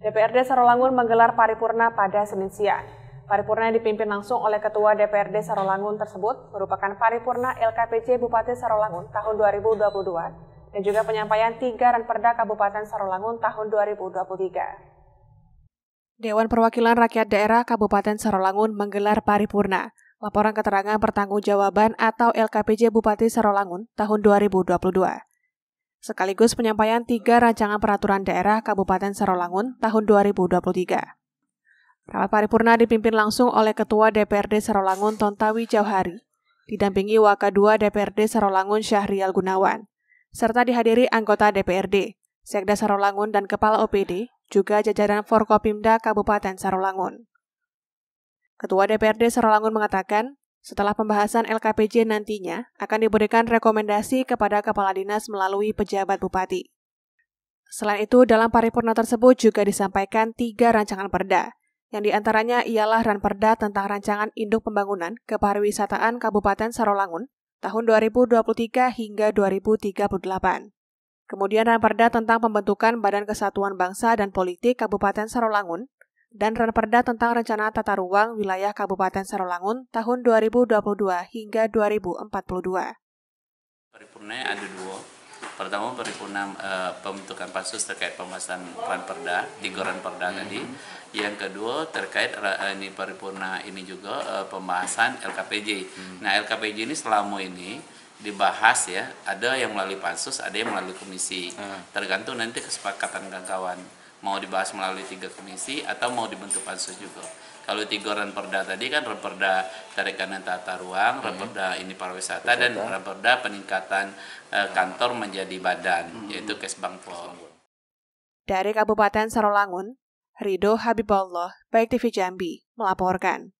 DPRD Sarolangun menggelar paripurna pada Senin siang. Paripurna yang dipimpin langsung oleh Ketua DPRD Sarolangun tersebut merupakan paripurna LKPC Bupati Sarolangun tahun 2022 dan juga penyampaian tiga ranperda Kabupaten Sarolangun tahun 2023. Dewan Perwakilan Rakyat Daerah Kabupaten Sarolangun menggelar paripurna laporan keterangan pertanggungjawaban atau LKPJ Bupati Sarolangun tahun 2022 sekaligus penyampaian tiga rancangan peraturan daerah Kabupaten Sarolangun tahun 2023. Rapat paripurna dipimpin langsung oleh Ketua DPRD Sarolangun Tontawi Jauhari, didampingi Wakadua DPRD Sarolangun Syahrial Gunawan, serta dihadiri anggota DPRD, Sekda Sarolangun dan Kepala OPD, juga jajaran Forkopimda Kabupaten Sarolangun. Ketua DPRD Sarolangun mengatakan, setelah pembahasan LKPJ nantinya, akan diberikan rekomendasi kepada kepala dinas melalui pejabat bupati. Selain itu, dalam paripurna tersebut juga disampaikan tiga rancangan perda, yang diantaranya ialah Ranperda tentang Rancangan Induk Pembangunan Kepariwisataan Kabupaten Sarolangun tahun 2023 hingga 2038. Kemudian Ranperda tentang Pembentukan Badan Kesatuan Bangsa dan Politik Kabupaten Sarolangun dan Renperda tentang Rencana Tata Ruang Wilayah Kabupaten Sarolangun tahun 2022 hingga 2042. Paripurna ada dua. Pertama paripurna e, pembentukan pansus terkait pembahasan peran perda, goran perda mhm. tadi. Yang kedua terkait eh, ini paripurna ini juga e, pembahasan LKPJ. Mhm. Nah LKPJ ini selama ini dibahas ya, ada yang melalui pansus, ada yang melalui komisi. Ah. Tergantung nanti kesepakatan kawan-kawan mau dibahas melalui tiga komisi atau mau dibentuk pansus juga. Kalau tiga perda tadi kan perda Kanan tata ruang, hmm. ini pariwisata dan reperda peningkatan eh, kantor menjadi badan hmm. yaitu Kesbangpol. Dari Kabupaten Sarolangun, Rido Habibullah, Baik TV Jambi melaporkan.